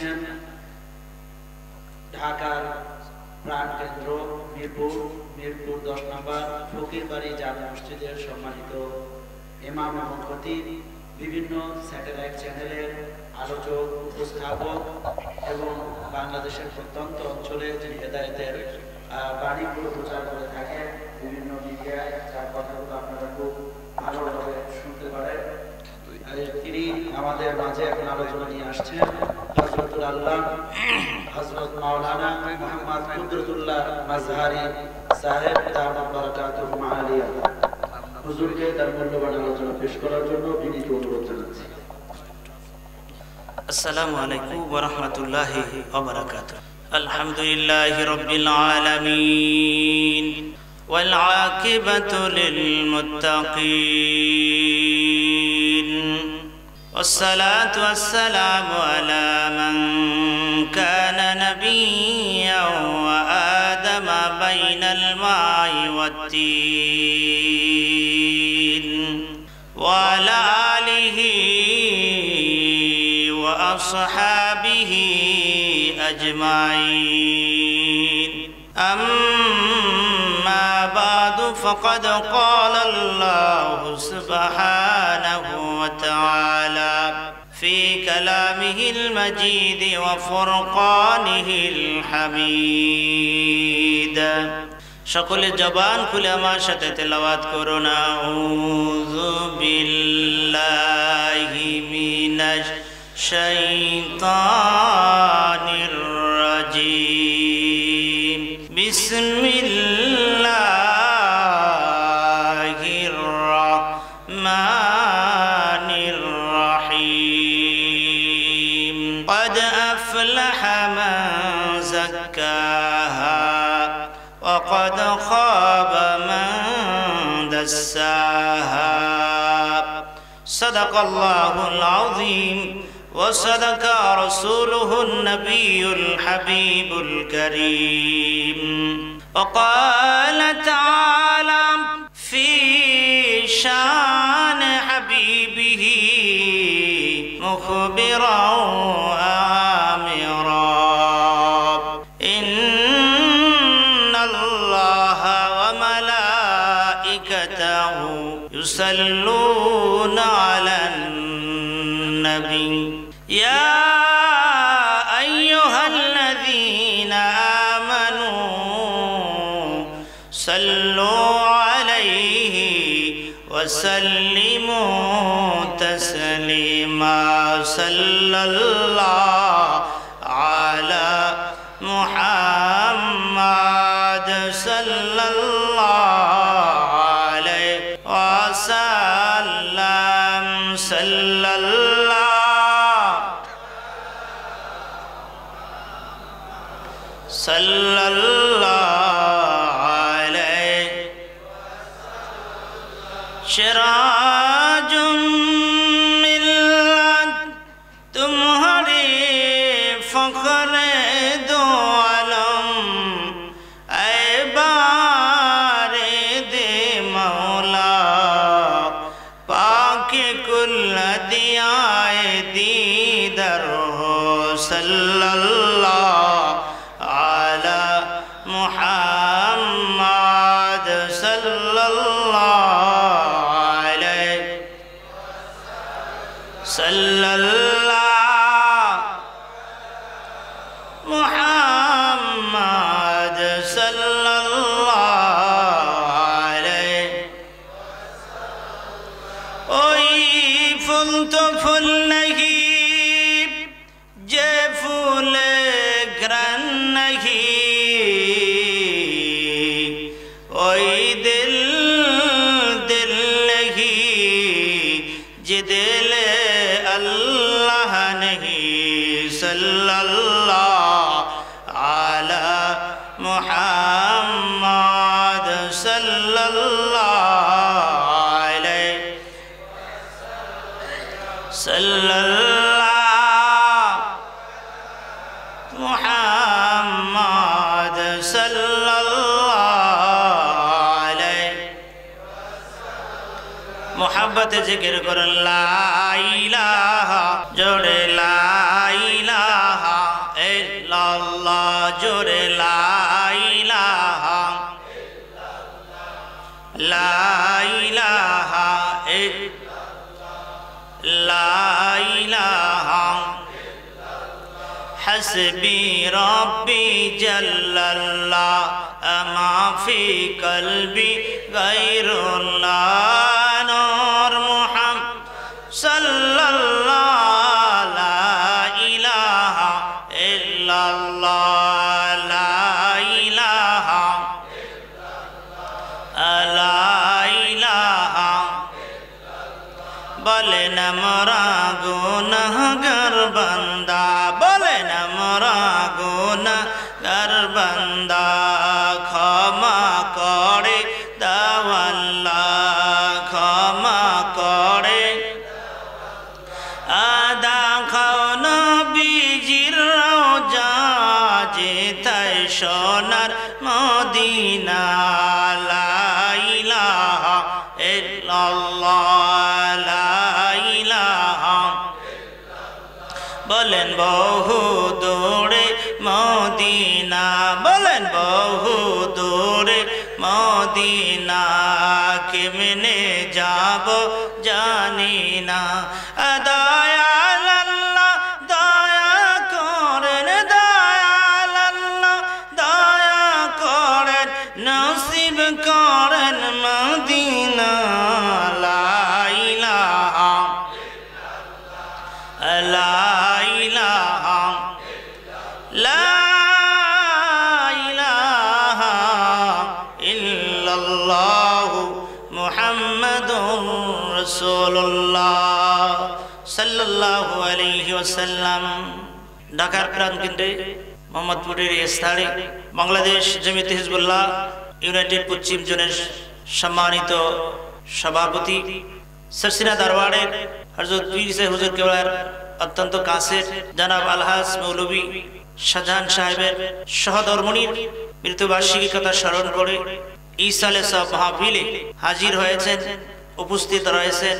museum ঢাকার প্রাণকেন্দ্র মিরপুর মিরপুর দশ নম্বর ফকির বাড়ি জামে মসজিদের সম্মানিত এমাম খতিব বিভিন্ন স্যাটেলাইট চ্যানেলের আলোচক উপস্থাপক এবং বাংলাদেশের প্রত্যন্ত অঞ্চলে যিনি হেদায়তের বাণীগুলো প্রচার করে থাকেন বিভিন্ন মিডিয়ায় তার কথাগুলো আপনারা খুব ভালোভাবে শুনতে পারেন তিনি আমাদের মাঝে এখন আলোচনা নিয়ে আসছেন حضرت اللہ حضرت مولانا محمد قدرت اللہ مظہری صاحب دامت برکاتہ معالیہ হুজুরকে তার মূল্যবান আলোচনা পেশ করার জন্য বিনীত অনুরোধ জানাচ্ছি আসসালামু আলাইকুম ওয়া রাহমাতুল্লাহি ওয়া বারাকাতুহু আলহামদুলিল্লাহি রাব্বিল আলামিন ওয়াল আকিবাতু লিল মুত্তাকিন والصلاة والسلام على من كان نبيا وآدم بين الماء والتين وعلى آله وأصحابه أجمعين أما فقد قال الله سبحانه وتعالى في كلامه المجيد وفرقانه الحميد شكل جبان كل ما شتت اللوات كورونا أعوذ بالله من الشيطان الرجيم بسم الله دساها صدق الله العظيم وصدق رسوله النبي الحبيب الكريم وقال تعالى في شان حبيبه مخبرا يصلون على النبي يا أيها الذين آمنوا صلوا عليه وسلموا تسليما صلى الله সাথে জিকির করুন লাইলা জোরে লাইলা ইল্লাল্লাহ জোরে লাইলাহা লাইলাহা লাইলাহা হাসবি রব্বি জাল্লাল্লাহ ফি কলবি গায়রুল্লাহ আমরা গো বলেন বহু দৌড়ে মদিনা বলেন বহু দৌড়ে মদিনা কেমনে যাব জানি না আদা لا إله إلا الله محمد رسول الله صلى الله عليه وسلم ঢাকার প্রাণকেন্দ্রে মোহাম্মদপুরের স্থানে বাংলাদেশ জমিতে হিজবুল্লাহ ইউনাইটেড পশ্চিম জোনের সম্মানিত সভাপতি সরসিনা দারওয়াড়ের হজরত হুজুর কেবলার অত্যন্ত কাছের জানাব আলহাজ মৌলভি শাহজাহান সাহেবের সহধর্মণীর মৃত্যুবার্ষিকী কথা স্মরণ করে ইসালে সব মাহফিলে হাজির হয়েছেন উপস্থিত রয়েছেন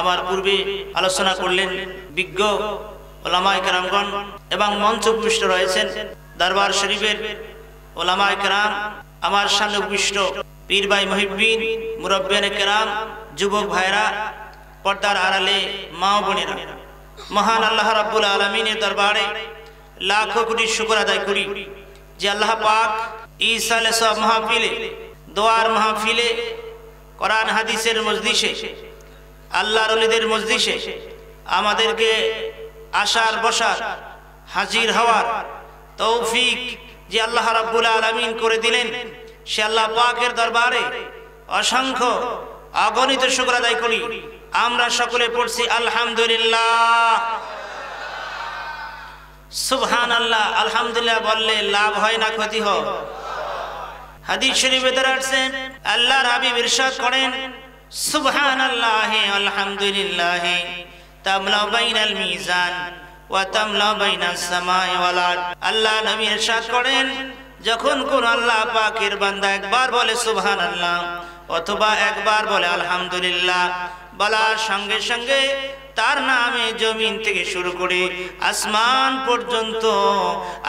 আমার পূর্বে আলোচনা করলেন বিজ্ঞ ওলামায় কেরামগণ এবং মঞ্চ উপবিষ্ট রয়েছেন দরবার শরীফের ওলামায় কেরাম আমার সামনে উপবিষ্ট পীর ভাই মহিবিন মুরব্বেন কেরাম যুবক ভাইরা পর্দার আড়ালে মা বোনেরা মহান আল্লাহ রাব্বুল আলমিনের দরবারে লাখো কোটি শুকর আদায় করি যে আল্লাহ পাক ঈসালে সব মাহফিলে দোয়ার মাহফিলে কোরআন হাদিসের মসজিষে আল্লাহ রলিদের মসজিষে আমাদেরকে আসার বসার হাজির হওয়ার তৌফিক যে আল্লাহ রাব্বুল আলমিন করে দিলেন সে আল্লাহ পাকের দরবারে অসংখ্য অগণিত শুক্র আদায় করি আমরা সকলে পড়ছি আলহামদুলিল্লাহ সুবহান আল্লাহ আলহামদুলিল্লাহ বললে লাভ হয় না ক্ষতি হ হাদিস শরীফে তারা আল্লাহ আল্লাহর হাবিব করেন সুবহান আল্লাহ আলহামদুলিল্লাহ তামলা বাইনাল মিজান ওয়া তামলা বাইনাস সামাই ওয়াল আরদ আল্লাহ নবী ইরশাদ করেন যখন কোন আল্লাহ পাকের বান্দা একবার বলে সুবহান আল্লাহ অথবা একবার বলে আলহামদুলিল্লাহ বলার সঙ্গে সঙ্গে তার নামে জমিন থেকে শুরু করে আসমান পর্যন্ত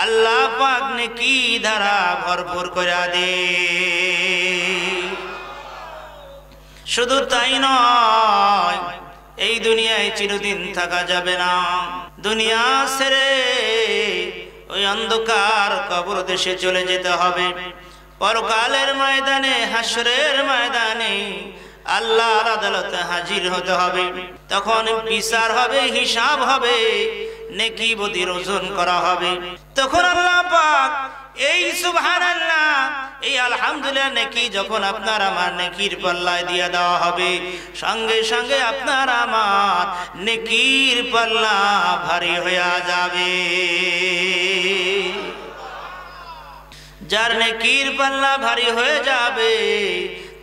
আল্লাহ পাক কি দ্বারা ভরপুর করা দে শুধু তাই নয় এই দুনিয়ায় চিরদিন থাকা যাবে না দুনিয়া ছেড়ে ওই অন্ধকার কবর দেশে চলে যেতে হবে পরকালের ময়দানে হাসরের ময়দানে আল্লাহর আদালতে হাজির হতে হবে তখন বিচার হবে হিসাব হবে নেকি বদির ওজন করা হবে তখন আল্লাহ পাক এই সুবহানাল্লাহ এই আলহামদুলিল্লাহ নেকি যখন আপনার আমার নেকির পাল্লায় দিয়ে দেওয়া হবে সঙ্গে সঙ্গে আপনার আমার নেকির পাল্লা ভারী হয়ে যাবে যার নেকির পাল্লা ভারী হয়ে যাবে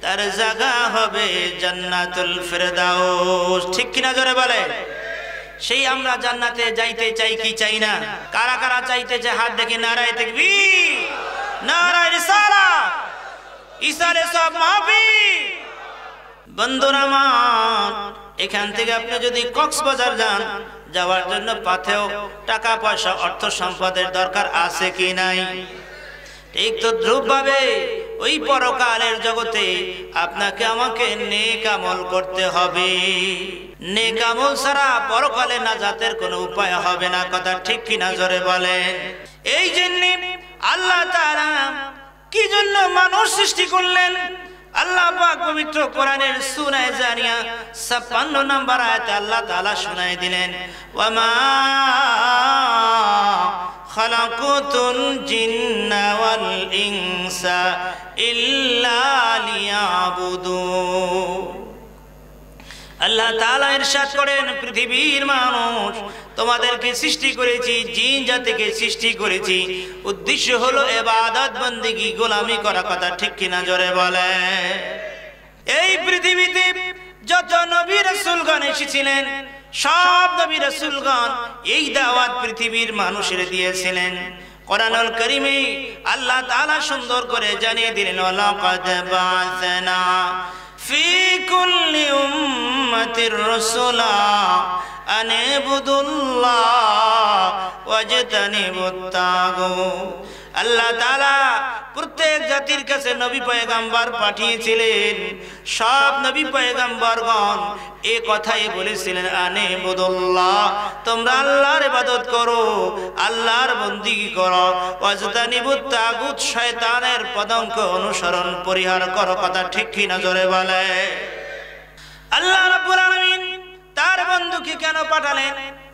তার জাগা হবে জান্নাতুল ফেরদাউস ঠিক কিনা জোরে বলে সেই আমরা জান্নাতে যাইতে চাই কি চাই না কারা কারা চাইতে চাই হাত দেখি নারায় দেখবি নারায় রিসালা ইসারে সব মাহবি বন্ধুরা এখান থেকে আপনি যদি কক্সবাজার যান যাওয়ার জন্য পাথেও টাকা পয়সা অর্থ সম্পদের দরকার আছে কি নাই ঠিক তো ধ্রুবভাবে ওই পরকালের জগতে আপনাকে আমাকে নেকামল করতে হবে নেকামল ছাড়া পরকালে জাতের কোনো উপায় হবে না কথা ঠিক কিনা জোরে বলেন এই জন্য আল্লাহ তারা কি জন্য মানুষ সৃষ্টি করলেন আল্লাহ পাক পবিত্র কোরআনের সুরায় জানিয়া 56 নম্বর আয়াতে আল্লাহ তাআলা শোনায় দিলেন ওয়া মা خلقت الجن والإنس إلا আল্লাহ তালা ইরশাদ করেন পৃথিবীর মানুষ তোমাদেরকে সৃষ্টি করেছি জিন জাতিকে সৃষ্টি করেছি উদ্দেশ্য হলো এবাদত বন্দিগি গোলামি করা কথা ঠিক কিনা জোরে বলে এই পৃথিবীতে যত নবী রসুলগণ এসেছিলেন সব নবী রসুলগণ এই দাওয়াত পৃথিবীর মানুষের দিয়েছিলেন কোরআনুল করিমে আল্লাহ তাআলা সুন্দর করে জানিয়ে দিলেন লাকাদ বাসনা ফি কুল্লি উম্মাতির রাসূলা আন ইবুদুল্লাহ ওয়াজতানিবুত তাগুত আল্লাহ তালা প্রত্যেক জাতির কাছে নবী পয়গাম্বার পাঠিয়েছিলেন সব নবী গণ এ কথাই বলেছিলেন আনে বদল্লাহ তোমরা আল্লাহর ইবাদত করো আল্লাহর বন্দিগি করো অজদানিবু তাগুত শয়তানের পদঙ্ক অনুসরণ পরিহার করো কথা ঠিক কিনা জোরে বলে আল্লাহ রাব্বুল আলামিন তার বন্ধুকে কেন পাঠালেন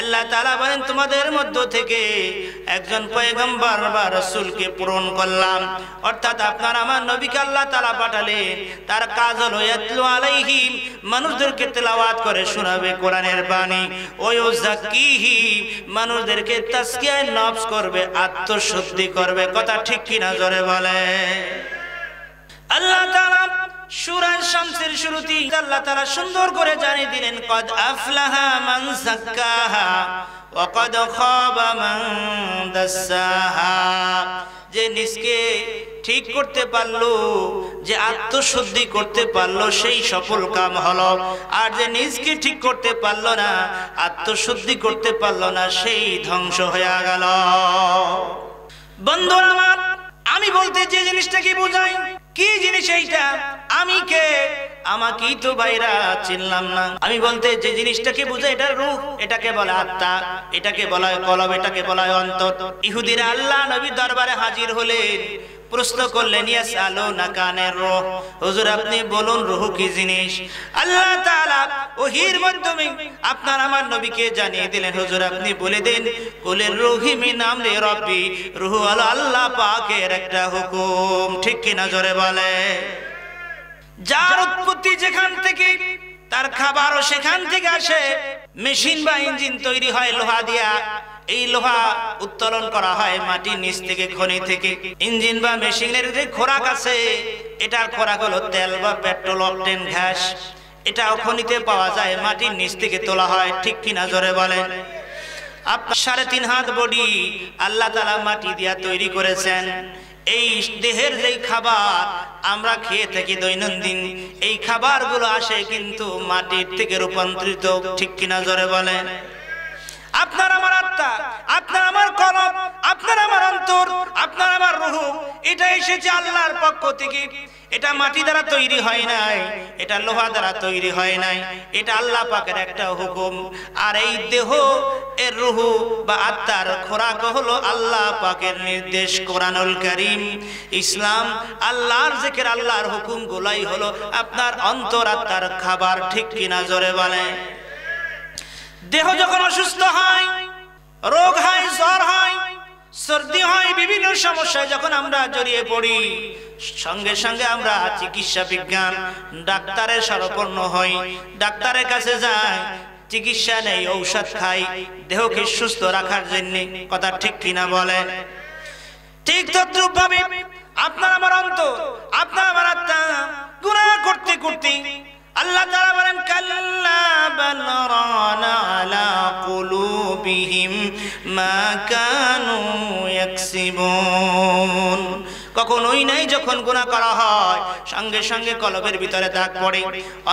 আল্লাহ তালা বলেন তোমাদের মধ্য থেকে একজন পয়গম্বর বা রসুলকে পূরণ করলাম অর্থাৎ আপনার আমার নবীকে আল্লাহ তালা পাঠালেন তার কাজ হলো মানুষদেরকে তেলাওয়াত করে শোনাবে কোরআনের বাণী ওই জাকিহি মানুষদেরকে তাস্কিয়ায় নবস করবে আত্মশুদ্ধি করবে কথা ঠিক কিনা জোরে বলে আল্লাহ তালা সুরার শামসের শুরুতেই আল্লাহ তাআলা সুন্দর করে জানিয়ে দিলেন কদ আফলাহা মান সাক্কাহা ওয়া কদ খাবা মান দাসাহা যে নিজকে ঠিক করতে পারলো যে আত্মশুদ্ধি করতে পারলো সেই সফল কাম হলো আর যে নিজকে ঠিক করতে পারলো না আত্মশুদ্ধি করতে পারলো না সেই ধ্বংস হয়ে গেল বন্ধু আমার আমি বলতে যে জিনিসটা কি বোঝাই কি জিনিস এইটা আমি কে আমাকেই তো বাইরা চিনলাম না আমি বলতে যে জিনিসটাকে বুঝে এটা রূপ এটাকে বলে আত্মা এটাকে বলা হয় কলব এটাকে বলা হয় অন্তর ইহুদিরা আল্লাহ নবী দরবারে হাজির হলেন প্রশ্ন করলেন হুজুর আপনি বলুন রুহু কি জিনিস আল্লাহ তাআলা ওহির মাধ্যমে আপনার আমার নবীকে জানিয়ে দিলেন হুজুর আপনি বলে দেন কুলের রুহিমি নাম রে রব্বি রুহু আলো আল্লাহ পাকের একটা হুকুম ঠিক কিনা জোরে বলে যার উৎপত্তি যেখান থেকে তার খাবারও সেখান থেকে আসে মেশিন বা ইঞ্জিন তৈরি হয় লোহা দিয়া এই লোহা উত্তোলন করা হয় মাটি নিচ থেকে খনি থেকে ইঞ্জিন বা মেশিনের যে খোরাক আছে এটার খোরাক হলো তেল বা পেট্রোল অকটেন ঘ্যাস এটা খনিতে পাওয়া যায় মাটির নিচ থেকে তোলা হয় ঠিক কিনা জোরে বলেন আপনার সাড়ে তিন হাত বডি আল্লাহ তালা মাটি দিয়া তৈরি করেছেন এই দেহের যেই খাবার আমরা খেয়ে থাকি দৈনন্দিন এই খাবারগুলো আসে কিন্তু মাটির থেকে রূপান্তরিত ঠিক কিনা জোরে বলেন আপনার আমার আত্মা আপনার আমার কলম আপনার আমার অন্তর আপনার আমার রুহু এটা এসেছে আল্লাহর পক্ষ থেকে এটা মাটি দ্বারা তৈরি হয় নাই এটা লোহা দ্বারা তৈরি হয় নাই এটা আল্লাহ পাকের একটা হুকুম আর এই দেহ এর রুহু বা আত্মার খোরাক হলো আল্লাহ পাকের নির্দেশ কোরআনুল করিম ইসলাম আল্লাহর জেকের আল্লাহর হুকুম গুলাই হলো আপনার অন্তর আত্মার খাবার ঠিক কিনা জোরে বলে দেহ যখন অসুস্থ হয় রোগ হয় জ্বর হয় সর্দি হয় বিভিন্ন সমস্যায় যখন আমরা জড়িয়ে পড়ি সঙ্গে সঙ্গে আমরা চিকিৎসা বিজ্ঞান ডাক্তারের সরপন্ন হই ডাক্তারের কাছে যাই চিকিৎসা নেই ঔষধ খাই দেহকে সুস্থ রাখার জন্য কথা ঠিক কিনা বলে ঠিক তদ্রুপ ভাবে আপনার আমার অন্ত আপনার আমার আত্মা গুণা করতে করতে الله تعالى بلن كلا بل ران على قلوبهم ما كانوا يكسبون কখনোই নাই যখন গুণা করা হয় সঙ্গে সঙ্গে কলবের ভিতরে দাগ পড়ে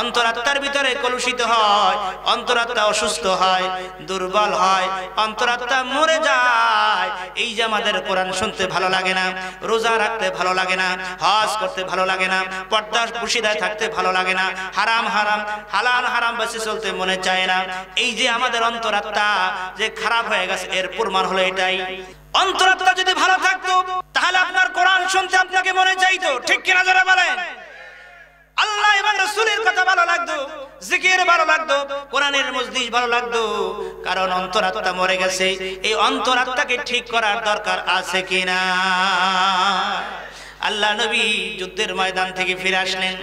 অন্তরাত্মার ভিতরে কলুষিত হয় অন্তরাত্মা অসুস্থ হয় দুর্বল হয় অন্তরাত্মা মরে যায় এই যে আমাদের কোরআন শুনতে ভালো লাগে না রোজা রাখতে ভালো লাগে না হজ করতে ভালো লাগে না পর্দা খুশিদায় থাকতে ভালো লাগে না হারাম হারাম হালাল হারাম বেশি চলতে মনে চায় না এই যে আমাদের অন্তরাত্মা যে খারাপ হয়ে গেছে এর প্রমাণ হলো এটাই অন্তরাত্মা যদি ভালো থাকতো তাহলে আপনার কোরআন শুনতে আপনাকে মনে চাইতো ঠিক কিনা যারা বলেন আল্লাহ এবং রসুলের কথা ভালো লাগতো জিকির ভালো লাগতো কোরআনের মসজিদ ভালো লাগতো কারণ অন্তরাত্মা মরে গেছে এই অন্তরাত্মাকে ঠিক করার দরকার আছে কিনা আল্লাহ নবী যুদ্ধের ময়দান থেকে ফিরে আসলেন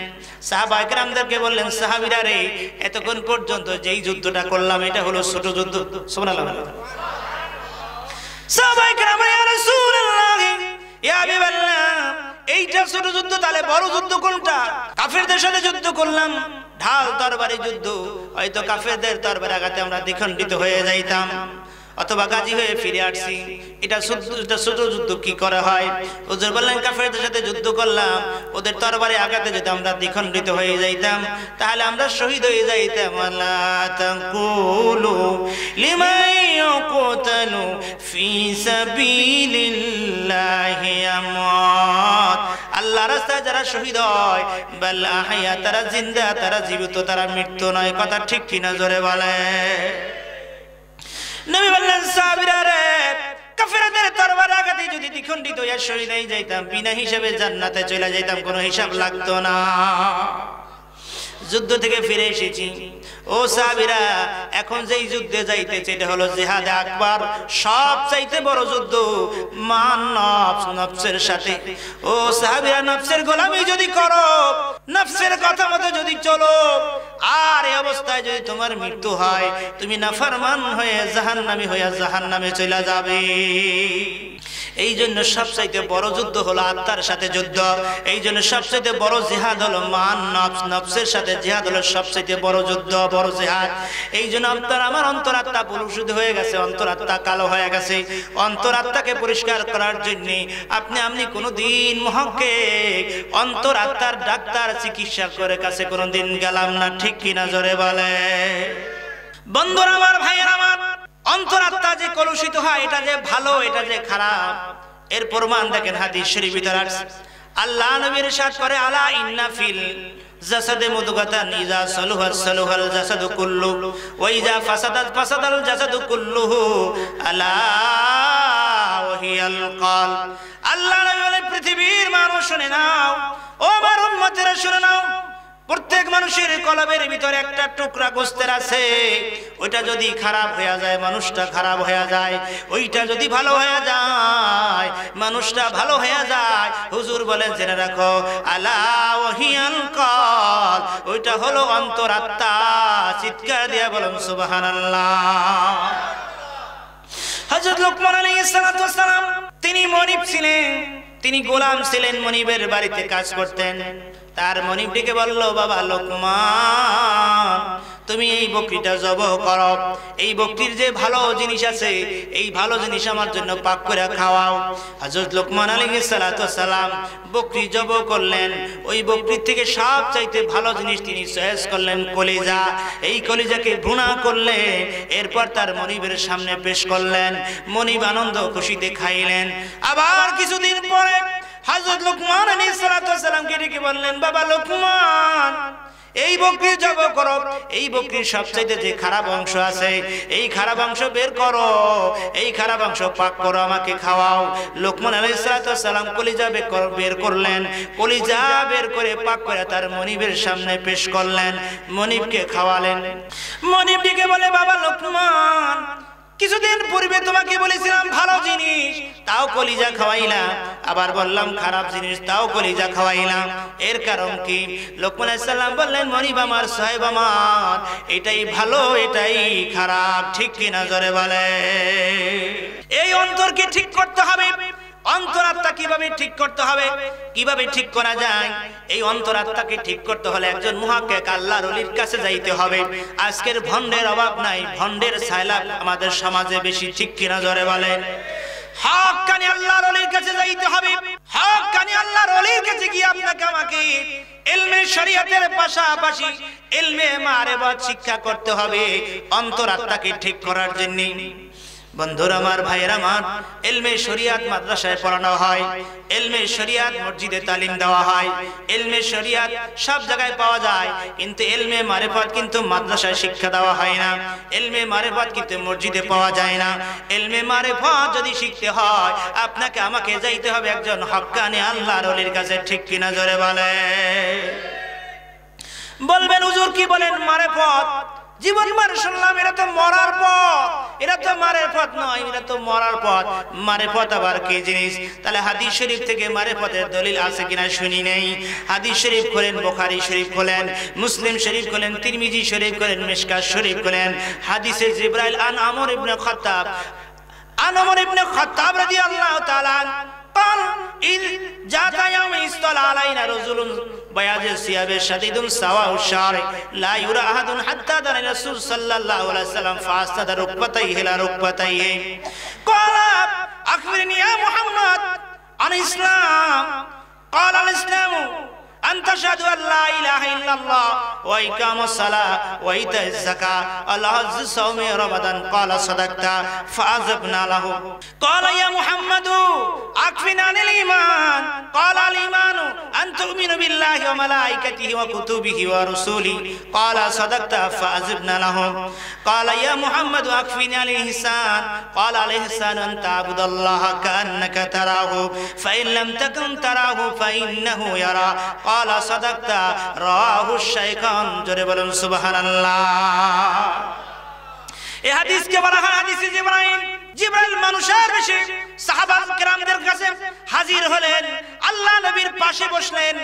সাহাবাহামদেরকে বললেন সাহাবিরা রে এতক্ষণ পর্যন্ত যেই যুদ্ধটা করলাম এটা হলো ছোট যুদ্ধ সোমনাল সবাই গ্রামে এইটা ছোট যুদ্ধ তাহলে বড় যুদ্ধ কোনটা সাথে যুদ্ধ করলাম ঢাল তরবারি যুদ্ধ হয়তো কাফেরদের তরবারি আঘাতে আমরা দ্বিখণ্ডিত হয়ে যাইতাম অথবা গাজী হয়ে ফিরে আসছি এটা শুধু যুদ্ধ কি করা হয় ওদের বললেন কাফেরদের সাথে যুদ্ধ করলাম ওদের তরবারে আঘাতে যদি আমরা দ্বিখণ্ডিত হয়ে যাইতাম তাহলে আমরা শহীদ হয়ে যাইতাম আল্লাহ রাস্তায় যারা শহীদ হয় হাইয়া তারা জিন্দা তারা জীবিত তারা মৃত্যু নয় কথা ঠিক কিনা জোরে বলে নবী বললেন সাহাবীরা রে কাফেরদের তরবার আঘাতে যদি দ্বিখণ্ডিত হইয়া শহীদ হয়ে যাইতাম বিনা হিসাবে জান্নাতে চলে যাইতাম কোনো হিসাব লাগতো না যুদ্ধ থেকে ফিরে এসেছি ও সাবিরা এখন যেই যুদ্ধে যাইতেছে এটা হলো জেহাদ আকবর সব চাইতে বড় যুদ্ধ মান নফস নফসের সাথে ও সাহাবিরা নফসের গোলামি যদি করো নফসের কথা মতো যদি চলো আর এই অবস্থায় যদি তোমার মৃত্যু হয় তুমি নাফরমান হয়ে জাহান্নামি হইয়া জাহান্নামে চলে যাবে এই জন্য সবচাইতে বড় যুদ্ধ হলো আত্মার সাথে যুদ্ধ এই জন্য সবচাইতে বড় জিহাদ হলো মান নফস নফসের সাথে জিহাদ হলো সবচেয়ে বড় যুদ্ধ বড় জিহাদ এই জন্য আপনার আমার অন্তরাত্মা পরিশুদ্ধ হয়ে গেছে অন্তরাত্মা কালো হয়ে গেছে অন্তরাত্মাকে পরিষ্কার করার জন্য আপনি আপনি কোনোদিন মহকে অন্তরাত্মার ডাক্তার চিকিৎসা করে কাছে কোনোদিন গেলাম না ঠিক কিনা জোরে বলে বন্ধুরা আমার ভাইয়ের আমার অন্তরাত্মা যে কলুষিত হয় এটা যে ভালো এটা যে খারাপ এর প্রমাণ দেখেন হাদিস শরীফ ভিতর আল্লাহ নবীর সাথ করে আলা ইন্না ফিল জসদে মুদগতা নিজা সলুহাল সলুহাল জসদ কুল্লু ওয়াইজা ফাসাদাত ফাসাদাল জসদ কুল্লুহু আলা ওয়াহিয়াল কাল আল্লাহ নবী বলে পৃথিবীর মানুষ শুনে নাও ও আমার উম্মতেরা শুনে নাও প্রত্যেক মানুষের কলবের ভিতরে একটা টুকরা গোস্তের আছে ওইটা যদি খারাপ হয়ে যায় মানুষটা খারাপ হয়ে যায় ওইটা যদি ভালো হয়ে যায় মানুষটা ভালো হয়ে যায় হুজুর বলেন জেনে রাখো আল্লাহ কল ওইটা হলো অন্তরাত্মা চিৎকার দিয়া বলেন সুবাহান আল্লাহ হজরত লোকমান আলী তিনি মনিব ছিলেন তিনি গোলাম ছিলেন মনিবের বাড়িতে কাজ করতেন তার মনিব ডেকে বললো বাবা লোকমান তুমি এই বকরিটা জব কর এই বকরির যে ভালো জিনিস আছে এই ভালো জিনিস আমার জন্য পাক করে খাওয়াও হাজরত লোকমান আলী সালাম বকরি জব করলেন ওই বকরির থেকে সব চাইতে ভালো জিনিস তিনি চয়েস করলেন কলিজা এই কলিজাকে ভুনা করলে এরপর তার মনিবের সামনে পেশ করলেন মনিব আনন্দ খুশিতে খাইলেন আবার কিছুদিন পরে হাজর লোকমান আলাইহিস সালামকে ডেকে বললেন বাবা লোকমান এই বকরি জব করো এই বকরির সবচাইতে যে খারাপ অংশ আছে এই খারাপ অংশ বের করো এই খারাপ অংশ পাক করো আমাকে খাওয়াও লোকমান আলাইসালাম কলিজা বের করলেন কলিজা বের করে পাক করে তার মনিবের সামনে পেশ করলেন মনিবকে খাওয়ালেন মনিবটিকে বলে বাবা লোকমান কিছুদিন পূর্বে তোমাকে বলেছিলাম ভালো জিনিস তাও কলিজা খাওয়াইলাম আবার বললাম খারাপ জিনিস তাও কলিজা খাওয়াইলাম এর কারণ কি লোকমান সাল্লাম বললেন মনিব আমার সাহেব আমার এটাই ভালো এটাই খারাপ ঠিক কি জরে বলে এই অন্তরকে ঠিক করতে হবে অন্তরাত্মা কিভাবে ঠিক করতে হবে কিভাবে ঠিক করা যায় এই অন্তরাত্মাকে ঠিক করতে হলে একজন মহাকেক আল্লাহ রলির কাছে যাইতে হবে আজকের ভণ্ডের অভাব নাই ভণ্ডের সাইলাব আমাদের সমাজে বেশি ঠিক কিনা জরে বলেন আল্লাহর কাছে যাইতে হবে কাছে গিয়ে আপনাকে আমাকে এলমে পাশাপাশি এলমে শিক্ষা করতে হবে অন্তরাত্মাকে ঠিক করার জন্য বন্ধুরা আমার ভাইয়ের আমার এলমে শরিয়াত মাদ্রাসায় পড়ানো হয় এলমে শরিয়াত মসজিদে তালিম দেওয়া হয় এলমে শরিয়াত সব জায়গায় পাওয়া যায় কিন্তু এলমে মারেফত কিন্তু মাদ্রাসায় শিক্ষা দেওয়া হয় না এলমে মারেফত কিন্তু মসজিদে পাওয়া যায় না এলমে মারেফত যদি শিখতে হয় আপনাকে আমাকে যাইতে হবে একজন হকানি আল্লাহর অলির কাছে ঠিক কিনা জোরে বলে বলবেন উজুর কি বলেন মারেফত জীবন মানে শুনলাম এরা তো মরার পথ এরা তো মারের পথ নয় এরা তো মরার পথ মারে পথ আবার কি জিনিস তাহলে হাদিস শরীফ থেকে মারে পথের দলিল আছে কিনা শুনি নেই হাদিস শরীফ করেন বোখারি শরীফ করেন মুসলিম শরীফ করেন তিরমিজি শরীফ করেন মিসকাত শরীফ করেন হাদিসে জিব্রাইল আন আমর ইবনে খাত্তাব আন আমর ইবনে খাত্তাব রাদিয়াল্লাহু তাআলা তার ইল জাতা ইয়াউমা ইসতালা আলাইনা রাজুলুন বায়াজে সিয়াবে শাদীদুন সাওয়াউ শারে লা ইউরা আহাদুন হাত্তা দানা রাসূল সাল্লাল্লাহু আলাইহি সাল্লাম ফাস্তাদা রুকবাতাই হিলা রুকবাতাই ক্বালা আখবিরনি ইয়া মুহাম্মদ আন ইসলাম ক্বালা আল أنت شهد أن لا إله إلا الله وإقام الصلاة وإيتاء الزكاة عز صوم رمضان قال صدقت فأذبنا له قال يا محمد أكفنا عن الإيمان قال الإيمان أن تؤمن بالله وملائكته وكتبه ورسوله قال صدقت فأذبنا له قال يا محمد أكفنا عن الإحسان قال الإحسان أن تعبد الله كأنك تراه فإن لم تكن تراه فإنه يرى قال قال صدقت رواه الشيخان জোরে বলুন সুবহানাল্লাহ এই হাদিসকে বলা জিব্রাইল মানুষের বেশি সাহাবা کرامদের কাছে হাজির হলেন আল্লাহ নবীর পাশে বসলেন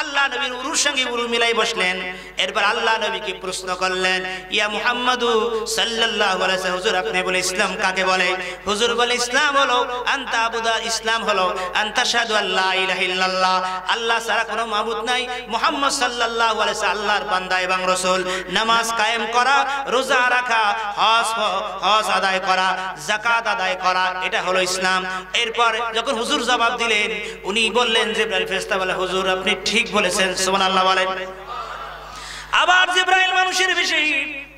আল্লাহ নবীর উরুর সঙ্গে উরু মিলাই বসলেন এরপর আল্লাহ নবীকে প্রশ্ন করলেন ইয়া মুহাম্মাদু সাল্লাল্লাহু আলাইহি হুজুর আপনি বলে ইসলাম কাকে বলে হুজুর বলে ইসলাম হলো আনতা আবুদা ইসলাম হলো আনতা শাহাদু আল্লাহ ইলাহা ইল্লাল্লাহ আল্লাহ ছাড়া কোনো মাবুদ নাই মুহাম্মদ সাল্লাল্লাহু আলাইহি আল্লাহর বান্দা এবং রাসূল নামাজ কায়েম করা রোজা রাখা হজ হজ আদায় করা যাকাত আদায় করা এটা হলো ইসলাম এরপর যখন হুজুর জবাব দিলেন উনি বললেন যে ফেরেশতা বলে হুজুর আপনি ঠিক ঠিক বলেছেন সুবহানাল্লাহ বলেন আবার জিব্রাইল মানুষের বিষয়ে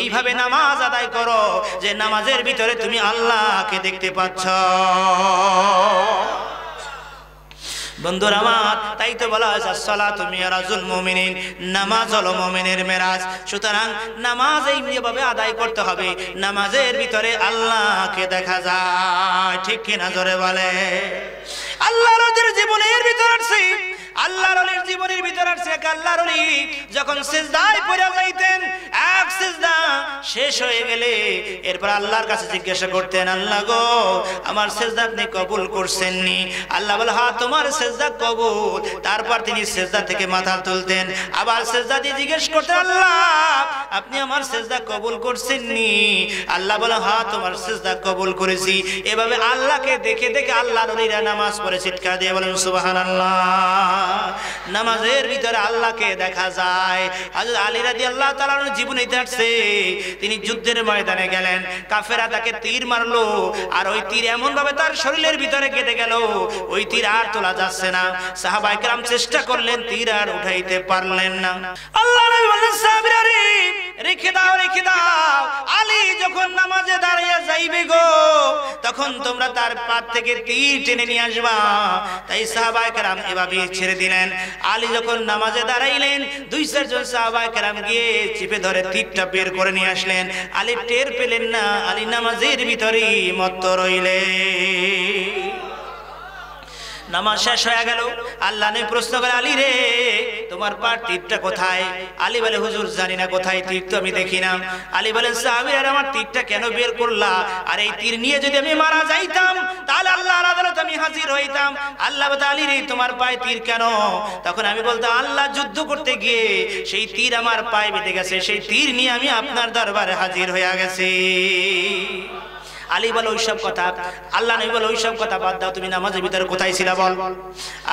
এইভাবে নামাজ আদায় করো যে নামাজের ভিতরে তুমি আল্লাহকে দেখতে পাচ্ছ বন্ধুর আমার তাই তো তুমি নামাজ হলো মেরাজ সুতরাং নামাজ আদায় করতে হবে নামাজের ভিতরে আল্লাহকে দেখা যায় ঠিক কিনা জোরে বলে আল্লাহ জীবনের ভিতরে জীবনের ভিতরে এক আল্লাহর যখন শেষ হয়ে গেলে এরপর আল্লাহর কাছে জিজ্ঞাসা করতেন আল্লাহ গো আমার আপনি কবুল করছেননি আল্লাহ বলে হা হ্যাঁ, তোমার সেজদা কবুল তারপর তিনি শেষদা থেকে মাথা তুলতেন আবার শেষদা দিয়ে জিজ্ঞেস করতেন আল্লাহ আপনি আমার শেষদা কবুল করছেননি আল্লাহ বলে হা হ্যাঁ, তোমার শেষদা কবুল করেছি এভাবে আল্লাহকে দেখে দেখে আল্লাহ রা নামাজ পড়ে চিৎকার দিয়ে বলেন সুবাহ আল্লাহ নামাজের ভিতরে আল্লাহকে দেখা যায় আজ আলী রাজি আল্লাহ তালার জীবনে দাঁড়ছে তিনি যুদ্ধের ময়দানে গেলেন কাফেরা তাকে তীর মারলো আর ওই তীর এমনভাবে তার শরীরের ভিতরে কেটে গেল ওই তীর আর তোলা যাচ্ছে না সাহাবাইকরাম চেষ্টা করলেন তীর আর উঠাইতে পারলেন না আল্লাহ নবী রে রেখে দাও রেখে দাও আলী যখন নামাজে দাঁড়িয়ে যাইবে গো তখন তোমরা তার পাত থেকে তীর টেনে নিয়ে আসবা তাই সাহাবায় কেরাম এভাবে ছেড়ে দিলেন আলী যখন নামাজে দাঁড়াইলেন দুই চারজন সাহাবায় কেরাম গিয়ে চিপে ধরে তীরটা বের করে নিয়ে আসলেন আলী টের পেলেন না আলী নামাজের ভিতরেই মত্ত রইলেন নামাজ শেষ হয়ে গেল আল্লাহ নবী প্রশ্ন করে আলী রে তোমার পার তীরটা কোথায় আলী বলে হুজুর জানি না কোথায় তীর তো আমি দেখি না আলী বলেন সাহাবী আর আমার তীরটা কেন বের করলা আর এই তীর নিয়ে যদি আমি মারা যাইতাম তাহলে আল্লাহর আদালতে আমি হাজির হইতাম আল্লাহ বলতে আলী রে তোমার পায়ে তীর কেন তখন আমি বলতাম আল্লাহ যুদ্ধ করতে গিয়ে সেই তীর আমার পায়ে বেঁধে গেছে সেই তীর নিয়ে আমি আপনার দরবারে হাজির হয়ে গেছি আলী বলে ওইসব কথা আল্লাহ নবী বলে ওইসব কথা বাদ দাও তুমি নামাজের ভিতরে কোথায় ছিল বল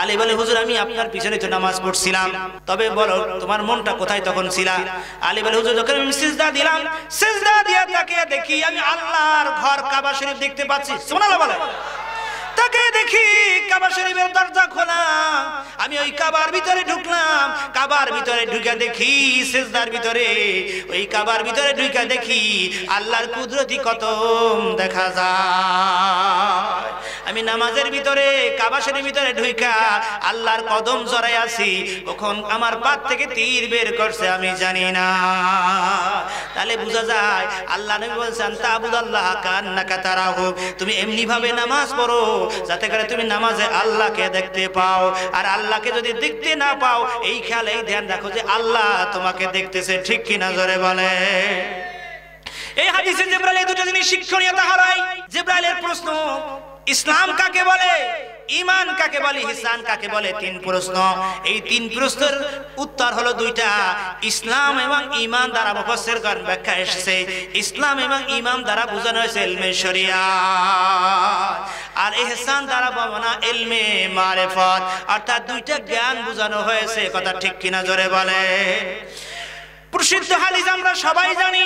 আলী বলে হুজুর আমি আপনার পিছনে তো নামাজ পড়ছিলাম তবে বলো তোমার মনটা কোথায় তখন ছিল আলী বলে হুজুর যখন আমি সিজদা দিলাম সিজদা দিয়ে তাকে দেখি আমি আল্লাহর ঘর কাবা শরীফ দেখতে পাচ্ছি না বলে তাকে দেখি কাবা শরীফের দরজা খোলা আমি ওই কাবার ভিতরে ঢুকলাম কাবার ভিতরে ঢুকে দেখি সেজদার ভিতরে ওই কাবার ভিতরে ঢুকে দেখি আল্লাহর কুদরতি কত দেখা যায় আমি নামাজের ভিতরে কাবাসের ভিতরে ঢুইকা আল্লাহর কদম জড়াই আছি ওখন আমার পাত থেকে তীর বের করছে আমি জানি না তাহলে বোঝা যায় আল্লাহ নবী বলছেন তাবুদাল্লাহ আল্লাহ কান্নাকা তারা হোক তুমি এমনিভাবে নামাজ পড়ো যাতে করে তুমি নামাজে আল্লাহকে দেখতে পাও আর আল্লাহ আল্লাহকে যদি দেখতে না পাও এই খেয়াল এই ধ্যান রাখো যে আল্লাহ তোমাকে দেখতেছে ঠিক না জোরে বলে এই হাদিসে জিব্রাইল এই দুটো জিনিস শিক্ষণীয়তা হারায় জেব্রাইলের প্রশ্ন ইসলাম কাকে বলে ইমান কাকে বলে হিসান কাকে বলে তিন প্রশ্ন এই তিন প্রশ্নের উত্তর হলো দুইটা ইসলাম এবং ইমান দ্বারা মুফসের গান ব্যাখ্যা এসেছে ইসলাম এবং ইমান দ্বারা বোঝানো হয়েছে এলমে শরিয়া আর এহসান দ্বারা বনা এলমে মারেফত অর্থাৎ দুইটা জ্ঞান বোঝানো হয়েছে কথা ঠিক কিনা জোরে বলে প্রসিদ্ধ হাদিস আমরা সবাই জানি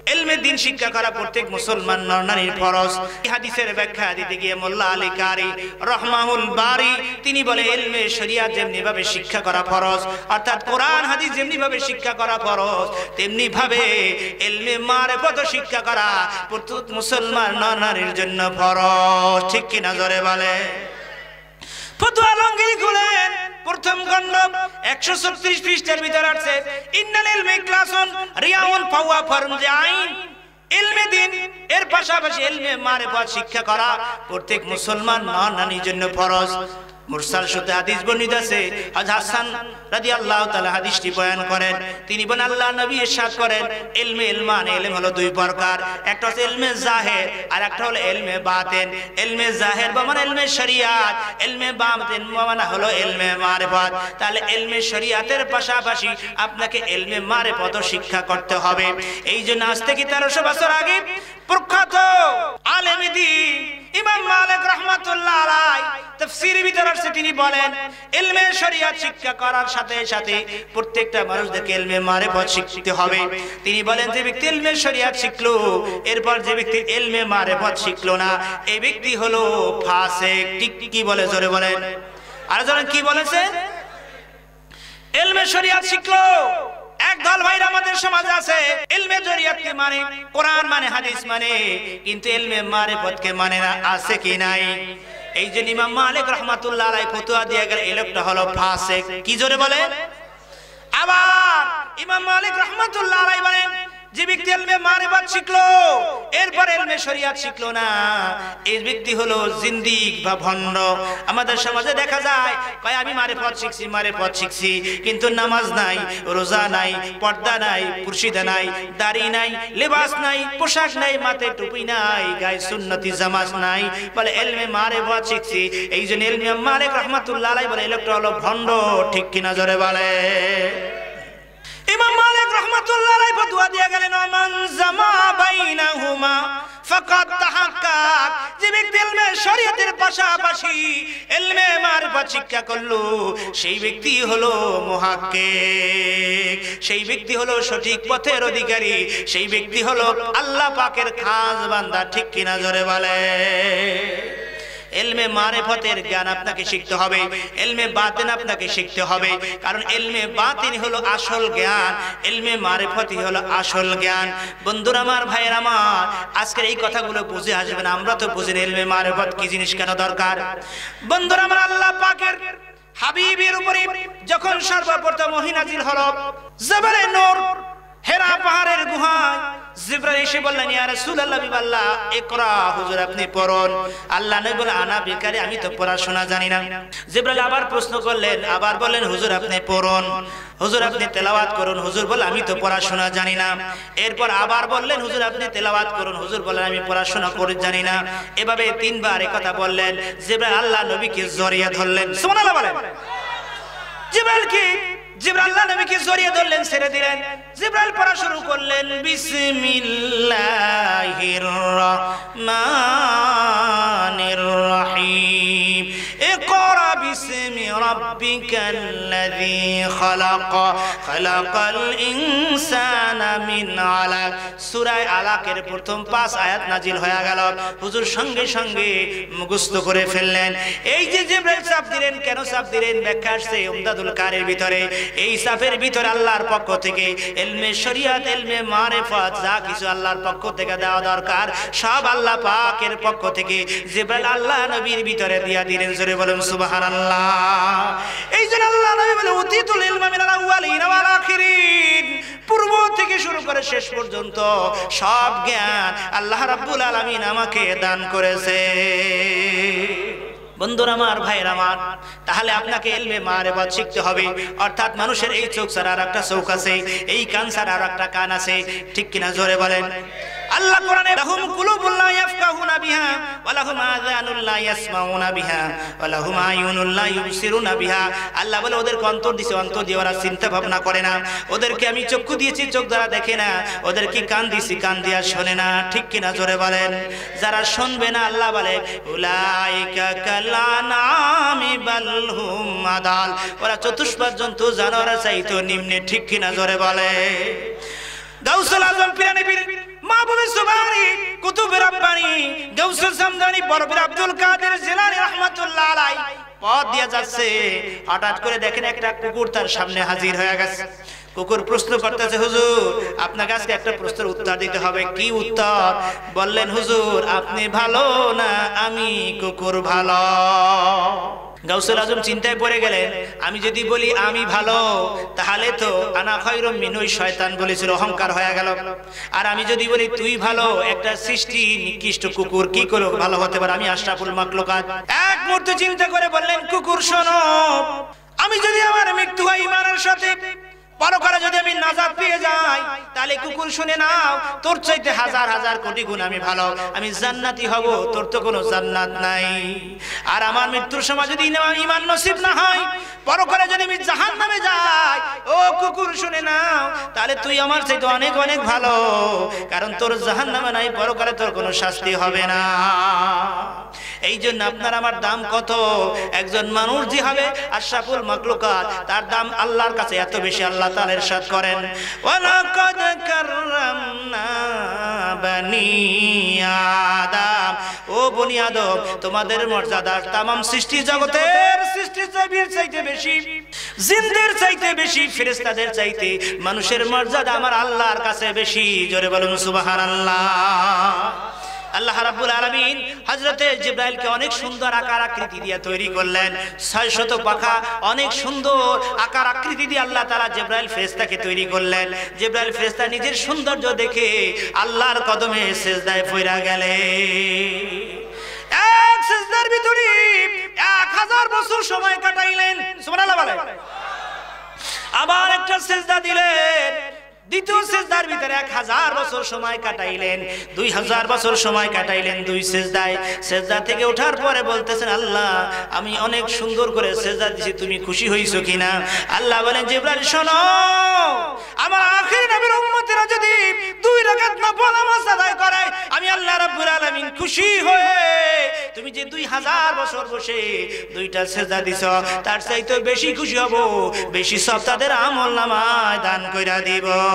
এলমে দিন শিক্ষা করা প্রত্যেক মুসলমান নরনারীর ফরজ ইহাদিসের ব্যাখ্যা দিতে গিয়ে মোল্লা আলী কারি রহমাউল বারি তিনি বলে এলমে শরিয়া যেমনি ভাবে শিক্ষা করা ফরজ অর্থাৎ কোরআন হাদিস যেমনি ভাবে শিক্ষা করা ফরজ তেমনি ভাবে এলমে পত শিক্ষা করা প্রত্যেক মুসলমান নরনারীর জন্য ফরজ ঠিক কি নজরে বলে ফতুয়া লঙ্গি খুলেন প্রথম খণ্ড একশো ছত্রিশ পৃষ্ঠের ভিতরে আছে ইন্নাল ইলমি ক্লাসন রিয়াউন পাওয়া ফরম যে আইন ইলমে দিন এর পাশাপাশি এলমে মারে শিক্ষা করা প্রত্যেক মুসলমান নানির জন্য ফরজ মুরসাল সূত্রে হাদিস বর্ণিত আছে হাসান রাদিয়াল্লাহু তাআলা হাদিসটি বয়ান করেন তিনি বলেন আল্লাহ নবী ইরশাদ করেন ইলমে ইলমান মানে ইলম হলো দুই প্রকার একটা হচ্ছে ইলমে জাহের আর একটা হলো ইলমে বাতিন ইলমে জাহের বা মানে ইলমে শরিয়াত ইলমে বাতিন মানে হলো ইলমে মারিফাত তাহলে ইলমে শরিয়াতের পাশাপাশি আপনাকে ইলমে মারিফাতও শিক্ষা করতে হবে এই জন্য আজ থেকে 1300 বছর আগে প্রখ্যাত আলেমিদি ইমাম মালিক রহমাতুল্লাহ তিনি বলেন ইলমে শিক্ষা করার সাথে সাথে প্রত্যেকটা ইলমে মারিফত শিখতে হবে তিনি বলেন যে ব্যক্তি ইলমে শরিয়ত শিখলো এরপর যে ব্যক্তি ইলমে মারিফত শিখলো না এই ব্যক্তি হলো ফাসিক ঠিক কি বলে জোরে বলেন আর জোরে কি বলেছে ইলমে শরিয়াত শিখলো এক দল ভাইরা আমাদের সমাজে আছে ইলমে জরিয়াতকে মানে কোরআন মানে হাদিস মানে কিন্তু ইলমে মারিফতকে মানে না আছে কি নাই এই জন্য ইমাম মালিক রহমাতুল্লাহ আলাই ফতুয়া দিয়ে গেল এই লোকটা হলো ফাসেক কি জোরে বলে আবার ইমাম মালিক রহমাতুল্লাহ আলাই বলেন যে ব্যক্তি এলমে মারেবাদ শিখলো এরপর এলমে শরিয়াত শিখলো না এই ব্যক্তি হলো জিন্দিক বা ভণ্ড আমাদের সমাজে দেখা যায় কয় আমি মারে পথ শিখছি মারে পথ শিখছি কিন্তু নামাজ নাই রোজা নাই পর্দা নাই পুরশিদা নাই দাড়ি নাই লেবাস নাই পোশাক নাই মাথে টুপি নাই গায়ে সুন্নতি জামাজ নাই বলে এলমে মারে পথ শিখছি এই জন্য এলমে মালিক রহমাতুল্লাহ বলে লোকটা হলো ভণ্ড ঠিক কি নজরে বলে ইমাম মালিক রহমাতুল্লাহ আলাইহি ফতোয়া দিয়ে গেলেন মান জামা বাইনাহুমা ফাকাদ তাহাক্কাক যে ব্যক্তি ইলমে শরীয়তের পাশাপাশি ইলমে মারিফত শিক্ষা করলো সেই ব্যক্তি হলো মুহাক্কিক সেই ব্যক্তি হলো সঠিক পথের অধিকারী সেই ব্যক্তি হলো আল্লাহ পাকের খাস বান্দা ঠিক কিনা জোরে বলে এলমে মারেফতের জ্ঞান আপনাকে শিখতে হবে এলমে বাতেন আপনাকে শিখতে হবে কারণ এলমে বাতিন হলো আসল জ্ঞান এলমে মারেফতি হলো আসল জ্ঞান বন্ধুরা আমার ভাইয়ের আমার আজকের এই কথাগুলো বুঝে আসবেন আমরা তো বুঝি না এলমে মারেফত কি জিনিস কেন দরকার বন্ধুরা আমার আল্লাহ পাকের হাবিবের উপরে যখন সর্বপ্রথম মহিনাজির হল জবালে নূর হেরা পাহাড়ের গুহায় বললেন হুজুর আপনি আল্লাহ আনা আমি তো পড়াশোনা জানি না আবার প্রশ্ন করলেন আবার বললেন হুজুর আপনি তেলাওয়াত করুন হুজুর আমি তো পড়াশোনা এরপর আবার বললেন হুজুর আপনি তেলাওয়াত করুন হুজুর বলেন আমি পড়াশোনা করে জানি না এভাবে তিনবার একথা কথা বললেন জিব্রাইল আল্লাহ নবীকে জড়িয়ে ধরলেন সুবহানাল্লাহ কি জিব্রাইল নবীকে জড়িয়ে ধরলেন ছেড়ে দিলেন জিব্রাইল পড়া শুরু করলেন বিসমিল্লাহির রহমানির রহিম اقرأ باسم ربك الذي خلق خلق الإنسان من علق প্রথম পাঁচ আয়াত নাজিল হয়ে গেল হুজুর সঙ্গে সঙ্গে করে ফেললেন এই যে জিব্রাইল চাপ দিলেন কেন চাপ দিলেন ব্যাখ্যা আসছে কারের ভিতরে এই চাপের ভিতরে আল্লাহর পক্ষ থেকে এলমে শরিয়াত এলমে মারেফত যা কিছু আল্লাহর পক্ষ থেকে দেওয়া দরকার সব আল্লাহ পাকের পক্ষ থেকে জিব্রাইল আল্লাহ নবীর ভিতরে দিয়া দিলেন জোরে বলেন সুবহানাল্লাহ এই জন্য আল্লাহ নবী বলে অতীতুল ইলমা মিনাল আউয়ালিন ওয়াল আখিরিন পূর্ব থেকে শুরু করে শেষ পর্যন্ত সব জ্ঞান আল্লাহ রাব্বুল আলামিন আমাকে দান করেছে বন্ধুরা আমার ভাইয়ের আমার তাহলে আপনাকে এলমে মারেবাদ শিখতে হবে অর্থাৎ মানুষের এই চোখ ছাড়া আর একটা চোখ আছে এই কান ছাড়া আর একটা কান আছে ঠিক কিনা জোরে বলেন আল্লাহ কোরআনে লাহুম কুলুবুল লা ইয়াফকাহুনা বিহা ওয়া লাহুম আযানুল লা ইয়াসমাউনা বিহা ওয়া লাহুম আয়ুনুল লা ইউবসিরুনা বিহা আল্লাহ বলে ওদেরকে অন্তর দিছে অন্তর দিয়ে ওরা চিন্তা ভাবনা করে না ওদেরকে আমি চক্ষু দিয়েছি চোখ দ্বারা দেখে না ওদেরকে কান দিয়েছি কান দিয়া শোনে না ঠিক কি না জোরে বলেন যারা শুনবে না আল্লাহ বলে উলাইকা কালানামি বালহুম মাদাল ওরা চতুষ্পাদ জন্তু জানোয়ার চাইতো নিম্নে ঠিক কি না জোরে বলে গাউসুল আজম পিরানি পিরানি মাহবুবে সুবহানি কুতুব রব্বানি গৌস সামদানি বরবির আব্দুল কাদের জিলানী রাহমাতুল্লাহ আলাই পথ দিয়ে যাচ্ছে হঠাৎ করে দেখেন একটা কুকুর তার সামনে হাজির হয়ে গেছে কুকুর প্রশ্ন করতেছে হুজুর আপনার কাছে একটা প্রশ্নের উত্তর দিতে হবে কি উত্তর বললেন হুজুর আপনি ভালো না আমি কুকুর ভালো গাউসুল আজম চিন্তায় পড়ে গেলেন আমি যদি বলি আমি ভালো তাহলে তো আনা শয়তান বলেছিল অহংকার হয়ে গেল আর আমি যদি বলি তুই ভালো একটা সৃষ্টি নিকৃষ্ট কুকুর কি করে ভালো হতে পারে আমি আশরাফুল মাকলুকাত এক মুহূর্ত চিন্তা করে বললেন কুকুর শোনো আমি যদি আমার মৃত্যু হয় ইমানের সাথে পরকালে যদি আমি পেয়ে যাই তাহলে কুকুর শুনে নাও তোর চাইতে হাজার হাজার কোটি গুণ আমি ভালো আমি হব তোর তো কোনো জান্নাত নাই আর আমার মৃত্যুর সময় যদি ইমান নসিব না হয় যদি আমি জাহান নামে যাই ও কুকুর শুনে নাও তাহলে তুই আমার চাইতে অনেক অনেক ভালো কারণ তোর জাহান নামে নাই পরকালে তোর কোনো শাস্তি হবে না এই জন্য আপনার আমার দাম কত একজন মানুষ যে যেভাবে আশরাফুল মাকলুকাত তার দাম আল্লাহর কাছে এত বেশি আল্লাহ তাআলা ইরশাদ করেন ওয়ালাকাদ কাররামনা বানি ও বনি আদব তোমাদের মর্যাদা তামাম সৃষ্টি জগতের সৃষ্টি চাইতে বেশি জিন্দের চাইতে বেশি ফেরেশতাদের চাইতে মানুষের মর্যাদা আমার আল্লাহর কাছে বেশি জোরে বলুন আল্লাহ আল্লাহ রাব্বুল আলামিন হযরতে জিব্রাইলকে অনেক সুন্দর আকার আকৃতি দিয়ে তৈরি করলেন শত পাখা অনেক সুন্দর আকার আকৃতি দিয়ে আল্লাহ তাআলা জিব্রাইল ফেরেশতাকে তৈরি করলেন জিব্রাইল ফেরেশতা নিজের সৌন্দর্য দেখে আল্লাহর কদমে সেজদায় পড়া গেলে এক সেজদার ভিতরে এক হাজার বছর সময় কাটাইলেন সুবহানাল্লাহ বলেন আবার একটা সেজদা দিলেন দ্বিতীয় সেজদার ভিতরে এক হাজার বছর সময় কাটাইলেন দুই হাজার বছর সময় কাটাইলেন দুই সেজদায় সেজদা থেকে ওঠার পরে বলতেছেন আল্লাহ আমি অনেক সুন্দর করে সেজদা দিছি তুমি খুশি হইছো কিনা আল্লাহ বলেন জিব্রাইল শোনো আমার আখির নবীর উম্মতেরা যদি দুই রাকাত না নামাজ আদায় করে আমি আল্লাহ রাব্বুল আলামিন খুশি হয়ে তুমি যে দুই হাজার বছর বসে দুইটা সেজদা দিছ তার চাইতে বেশি খুশি হব বেশি সব তাদের আমল নামায় দান কইরা দিব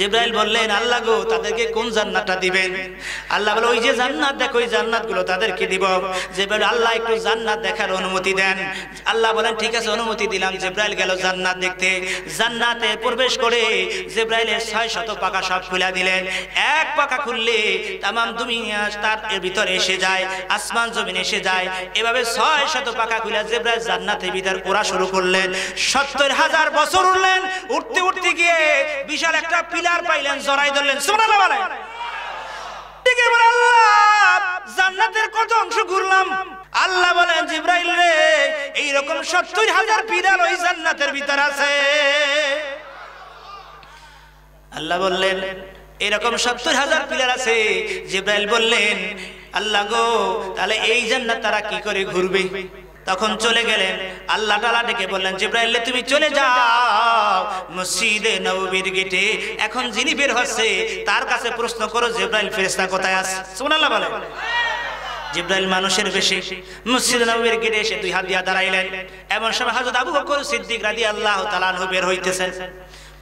জিব্রাইল বললেন আল্লাহ গো তাদেরকে কোন জান্নাতটা দিবেন আল্লাহ বলে ওই যে জান্নাত দেখো ওই জান্নাতগুলো তাদেরকে দিব জিব্রাইল আল্লাহ একটু জান্নাত দেখার অনুমতি দেন আল্লাহ বলেন ঠিক আছে অনুমতি দিলাম জিব্রাইল গেল জান্নাত দেখতে জান্নাতে প্রবেশ করে জিব্রাইলের ছয় শত পাকা সব খুলে দিলেন এক পাকা খুললে তামাম দুনিয়া তার এর ভিতরে এসে যায় আসমান জমিন এসে যায় এভাবে ছয় শত পাকা খুলে জিব্রাইল জান্নাতের ভিতর ওরা শুরু করলেন সত্তর হাজার বছর উঠলেন উঠতে উঠতে গিয়ে বিশাল একটা পিলা দিদার পাইলেন জড়াই ধরলেন জান্নাতের কত অংশ ঘুরলাম আল্লাহ বলেন জিব্রাইল রে এইরকম রকম হাজার বিড়াল ওই জান্নাতের ভিতর আছে আল্লাহ বললেন এরকম হাজার পিলার আছে জিব্রাইল বললেন আল্লাহ গো তাহলে এই জান্নাত তারা কি করে ঘুরবে তখন চলে গেলেন আল্লাহ তালা ডেকে বললেন জিব্রাইলে তুমি চলে যাও মসজিদে নবীর গেটে এখন যিনি বের হচ্ছে তার কাছে প্রশ্ন করো জিব্রাইল ফেরেস্তা কোথায় আস শোনাল্লাহ বলে জিব্রাইল মানুষের বেশি মসজিদ নবীর গেটে এসে দুই হাত দিয়া দাঁড়াইলেন এমন সময় হযরত আবু বকর সিদ্দিক রাদিয়াল্লাহু তাআলা বের হইতেছেন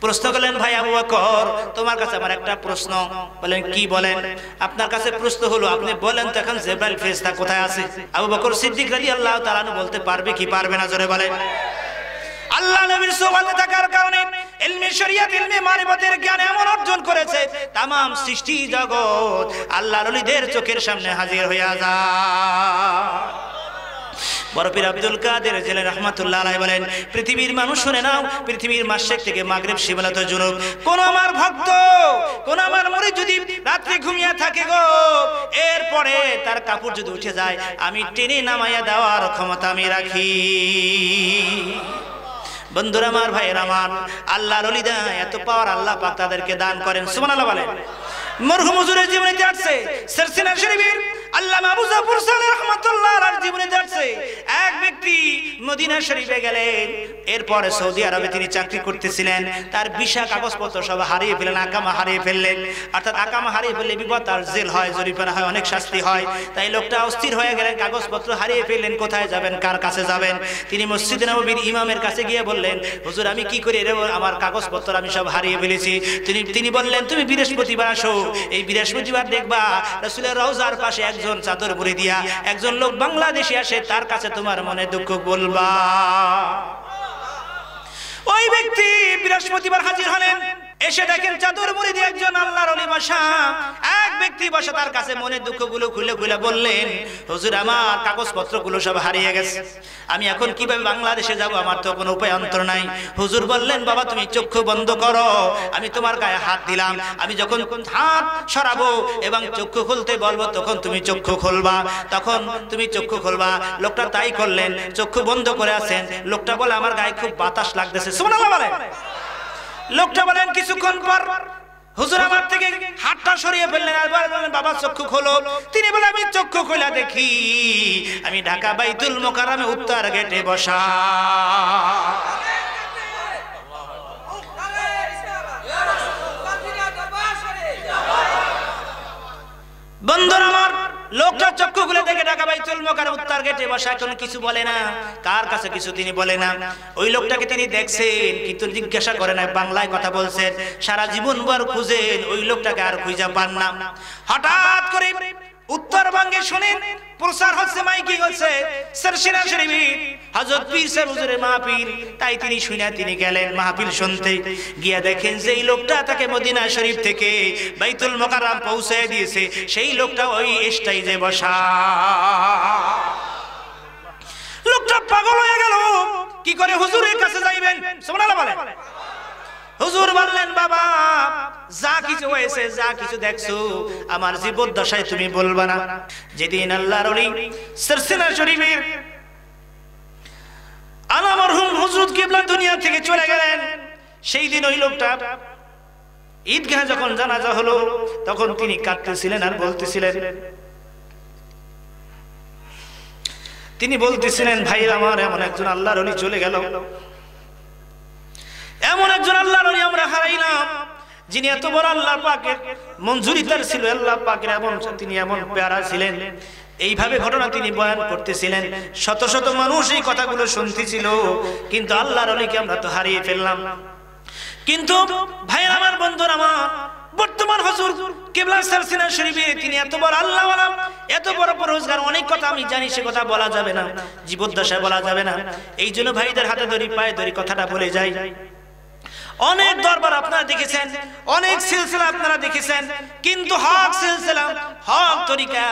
প্রশ্ন করলেন ভাই আবু বকর তোমার কাছে আমার একটা প্রশ্ন বলেন কি বলেন আপনার কাছে প্রশ্ন হলো আপনি বলেন তো এখন জেব্রাইল ফেরেশতা কোথায় আছে আবু বকর সিদ্দিক রাদিয়াল্লাহু তাআলা বলতে পারবে কি পারবে না জোরে বলেন আল্লাহ নবীর সোহবতে থাকার কারণে ইলমে শরিয়ত ইলমে মারিফাতের জ্ঞান এমন অর্জন করেছে तमाम সৃষ্টি জগৎ আল্লাহর ওলিদের চোখের সামনে হাজির হইয়া যায় বরফির আব্দুল কাদের জেলে রহমাতুল্লাহ আলাই বলেন পৃথিবীর মানুষ শুনে নাও পৃথিবীর মাসেক থেকে মাগরেব শিবলাত জুনুব কোন আমার ভক্ত কোন আমার মরে যদি রাত্রে ঘুমিয়ে থাকে গো এরপরে তার কাপড় যদি উঠে যায় আমি টেনে নামাইয়া দেওয়ার ক্ষমতা আমি রাখি বন্ধুরা আমার ভাইয়ের আমার আল্লাহ ললিদা এত পাওয়ার আল্লাহ পাক তাদেরকে দান করেন সুমান আল্লাহ বলেন মরহুম হুজুরের জীবনে আসছে সেরসিনা শরীফের তিনি তার সব হারিয়ে ফেলেন অনেক শাস্তি হয় তাই লোকটা অস্থির হয়ে গেলেন কাগজপত্র হারিয়ে ফেললেন কোথায় যাবেন কার কাছে যাবেন তিনি মসজিদ নবীর ইমামের কাছে গিয়ে বললেন হুজুর আমি কি করি আমার কাগজপত্র আমি সব হারিয়ে ফেলেছি তিনি তিনি বললেন তুমি বৃহস্পতিবার আসো এই বৃহস্পতিবার দেখবা রসুলের রওজার পাশে এক একজন চাদর পরে দিয়া একজন লোক বাংলাদেশে আসে তার কাছে তোমার মনে দুঃখ বলবা ওই ব্যক্তি বৃহস্পতিবার হাজির হলেন এসে দেখেন চাদরপুরি একজন আল্লাহর অলি বসা এক ব্যক্তি বসে তার কাছে মনের দুঃখগুলো খুলে খুলে বললেন হুজুর আমার কাগজপত্রগুলো সব হারিয়ে গেছে আমি এখন কিভাবে বাংলাদেশে যাব আমার তো কোনো উপায়ন্তর নাই হুজুর বললেন বাবা তুমি চক্ষু বন্ধ করো আমি তোমার গায়ে হাত দিলাম আমি যখন হাত সরাবো এবং চক্ষু খুলতে বলবো তখন তুমি চক্ষু খুলবা তখন তুমি চক্ষু খুলবা লোকটা তাই করলেন চক্ষু বন্ধ করে আছেন লোকটা বলে আমার গায়ে খুব বাতাস লাগতেছে শোনা বলে লোকটা বলেন কিছুক্ষণ পর হুজুর আমার থেকে হাতটা সরিয়ে ফেললেন বাবা চক্ষু খোলো তিনি বলে আমি চক্ষু খোলা দেখি আমি ঢাকা বাইতুল মোকারামে উত্তর গেটে বসা বন্ধুরা আমার লোকটা চক্ষু খুলে দেখে ঢাকা ভাই চুলমকার উত্তর গেটে বসে এখন কিছু বলে না কার কাছে কিছু তিনি বলে না ওই লোকটাকে তিনি দেখছেন কিন্তু জিজ্ঞাসা করে না বাংলায় কথা বলছেন সারা জীবন ভর খুঁজেন ওই লোকটাকে আর খুঁজে পান না হঠাৎ করে উত্তরবঙ্গে শুনেন প্রচার হচ্ছে মাইকি হচ্ছে সেরসিনা শরীফ হজরত পীর সাহেব হুজুরের মাহফিল তাই তিনি শুনে তিনি গেলেন মাহফিল শুনতে গিয়া দেখেন যেই লোকটা তাকে মদিনা শরীফ থেকে বাইতুল মোকারাম পৌঁছে দিয়েছে সেই লোকটা ওই যে বসা লোকটা পাগল হয়ে গেল কি করে হুজুরের কাছে যাইবেন সোমনালা বলে হুজুর বললেন বাবা যা কিছু হয়েছে যা কিছু দেখছো আমার জীবন দশায় তুমি বলবা না যেদিন আল্লাহর ওলি সরসিনা শরীফের আনা মরহুম হজরত কিবলা দুনিয়া থেকে চলে গেলেন সেই দিন ওই লোকটা ঈদগাহ যখন জানাজা হলো তখন তিনি কাঁদতেছিলেন আর বলতেছিলেন তিনি বলতেছিলেন ভাই আমার এমন একজন আল্লাহর অলি চলে গেল এমন একজন আল্লাহর অলি আমরা হারাইলাম যিনি এত বড় আল্লাহ পাকের মঞ্জুরি তার ছিল আল্লাহ পাকের এমন তিনি এমন প্যারা ছিলেন এইভাবে ঘটনা তিনি বয়ান করতেছিলেন শত শত মানুষ এই কথাগুলো শুনতেছিল কিন্তু আল্লাহর অলিকে আমরা তো হারিয়ে ফেললাম কিন্তু ভাইয়ের আমার বন্ধুর আমার বর্তমান হজুর কেবলা সারসিনা শরীফে তিনি এত বড় আল্লাহ এত বড় পরোজগার অনেক কথা আমি জানি সে কথা বলা যাবে না জীবদ্দশায় বলা যাবে না এই জন্য ভাইদের হাতে ধরি পায়ে ধরি কথাটা বলে যাই অনেক দরবার আপনারা দেখেছেন অনেক সিলসিলা আপনারা দেখেছেন কিন্তু হক সিলসিলা হক তরিকা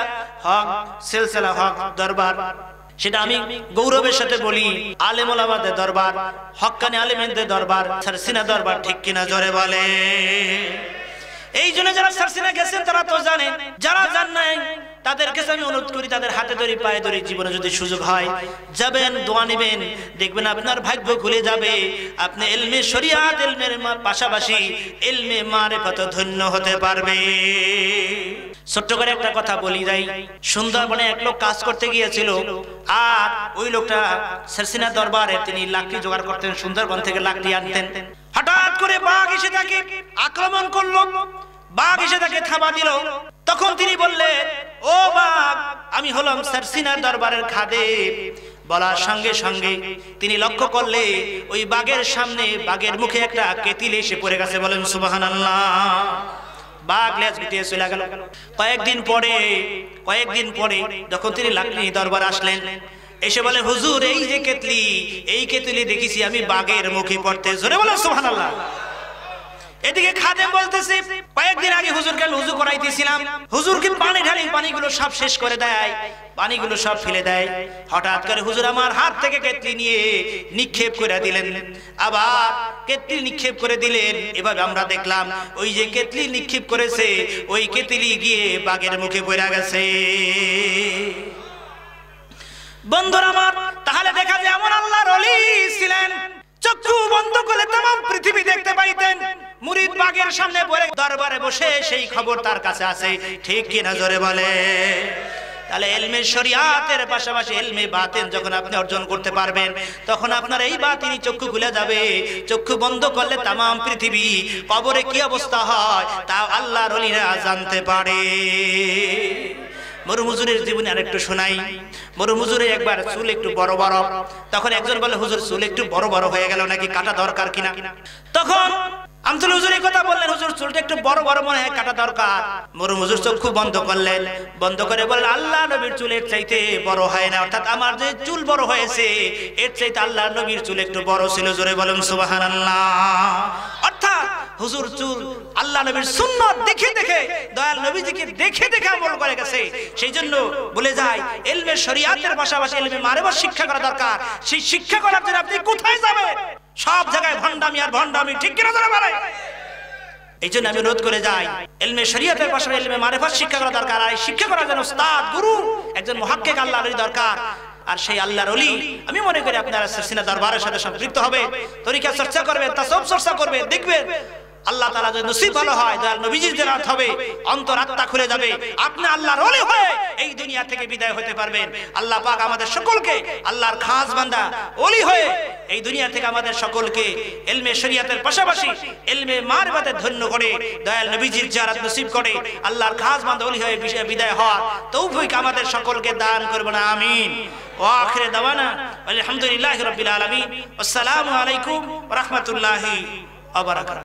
হক সিলসিলা হক দরবার সেটা আমি গৌরবের সাথে বলি আলেম মোলাবাদের দরবার হকানি আলেমেদের দরবার সারসিনা দরবার ঠিক কিনা জোরে বলে এই জন্য যারা সারসিনা গেছেন তারা তো জানেন যারা জান নাই তাদের কাছে আমি অনুরোধ করি তাদের হাতে ধরি পায়ে ধরি জীবনে যদি সুযোগ হয় যাবেন দোয়া নেবেন দেখবেন আপনার ভাগ্য খুলে যাবে আপনি এলমে শরিয়াত এলমের পাশাপাশি এলমে মারে কত ধন্য হতে পারবে ছোট্ট করে একটা কথা বলি যাই সুন্দরবনে এক লোক কাজ করতে গিয়েছিল আর ওই লোকটা শেরসিনা দরবারে তিনি লাকড়ি জোগাড় করতেন সুন্দরবন থেকে লাকড়ি আনতেন হঠাৎ করে বাঘ এসে তাকে আক্রমণ করলো বাঘ এসে তাকে থামা দিল তখন তিনি বললেন ও বাপ আমি হলাম সারসিনা দরবারের খাদে বলার সঙ্গে সঙ্গে তিনি লক্ষ্য করলে ওই বাঘের সামনে বাঘের মুখে একটা কেতিল এসে পড়ে গেছে বলেন সুবাহান বাঘ লেজ গুটিয়ে চলে গেল কয়েকদিন পরে কয়েকদিন পরে যখন তিনি লাকড়ি দরবার আসলেন এসে বলে হুজুর এই যে কেতলি এই কেতলি দেখেছি আমি বাঘের মুখে পড়তে জোরে বলেন আল্লাহ এদিকে খাদে বলতেছে কয়েকদিন আগে হুজুরকে হুজু করাইতেছিলাম হুজুরকে পানি ঢালি পানিগুলো সব শেষ করে দেয় পানিগুলো সব ফেলে দেয় হঠাৎ করে হুজুর আমার হাত থেকে কেতলি নিয়ে নিক্ষেপ করে দিলেন আবার কেতলি নিক্ষেপ করে দিলেন এবার আমরা দেখলাম ওই যে কেতলি নিক্ষেপ করেছে ওই কেতলি গিয়ে বাঘের মুখে পড়ে গেছে বন্ধুরা আমার তাহলে দেখা যায় এমন আল্লাহর অলি ছিলেন চক্ষু বন্ধ করে তাম পৃথিবী দেখতে পাইতেন মুরিদ বাগের সামনে পড়ে দরবারে বসে সেই খবর তার কাছে আছে ঠিক কি নজরে বলে তাহলে এলমে শরিয়াতের পাশাপাশি এলমে বাতেন যখন আপনি অর্জন করতে পারবেন তখন আপনার এই বাতিনি চক্ষু খুলে যাবে চক্ষু বন্ধ করলে তাম পৃথিবী কবরে কি অবস্থা হয় তা আল্লাহ রলিরা জানতে পারে মরুমুজুরের জীবনে আরেকটু শোনাই মরুমুজুরে একবার চুল একটু বড় বড় তখন একজন বলে হুজুর চুল একটু বড় বড় হয়ে গেল নাকি কাটা দরকার কিনা তখন হুজুর এই কথা বললেন হুজুর চুলটা একটু বড় বড় মনে হয় কাটা দরকার মরুম হুজুর বন্ধ করলেন বন্ধ করে বললেন আল্লাহ নবীর চুলের চাইতে বড় হয় না অর্থাৎ আমার যে চুল বড় হয়েছে এর চাইতে আল্লাহ নবীর চুল একটু বড় ছিল জোরে অর্থাৎ হুজুর চুল আল্লাহ নবীর সুন্নত দেখে দেখে দয়াল নবীজিকে দেখে দেখে আমল করে গেছে সেই জন্য বলে যায় এলমে শরিয়াতের পাশাপাশি এলমে মারেবার শিক্ষা করা দরকার সেই শিক্ষা করার জন্য আপনি কোথায় যাবেন সব জায়গায় ভণ্ডামি আর ভণ্ডামি ঠিক কিনা ধরে বেড়ায় এই জন্য আমি অনুরোধ করে যাই এলমে শরীয়তের পাশে এলমে মারেফাত শিক্ষা করা দরকার আর শিক্ষা করার জন্য উস্তাদ গুরু একজন মহাক্কেক আল্লাহরই দরকার আর সেই আল্লাহর অলি আমি মনে করি আপনারা সিনা দরবারের সাথে সম্পৃক্ত হবে তরিকা চর্চা করবেন তা সব চর্চা করবে দেখবেন আল্লাহ তালা যদি নসিব ভালো হয় দয়াল নবীজির জেরাত হবে অন্তর আত্মা খুলে যাবে আপনি আল্লাহর ওলি হয়ে এই দুনিয়া থেকে বিদায় হতে পারবেন আল্লাহ পাক আমাদের সকলকে আল্লাহর খাস বান্দা ওলি হয়ে এই দুনিয়া থেকে আমাদের সকলকে এলমে শরিয়াতের পাশাপাশি এলমে মার মারবাতের ধন্য করে দয়াল নবীজির জেরাত নসিব করে আল্লাহর খাস বান্দা ওলি হয়ে বিষয়ে বিদায় হওয়া তৌফিক আমাদের সকলকে দান করবো না আমিন আখরে দাওয়ানা আলহামদুলিল্লাহ রবিল আলমী আসসালামু আলাইকুম রহমতুল্লাহি আবার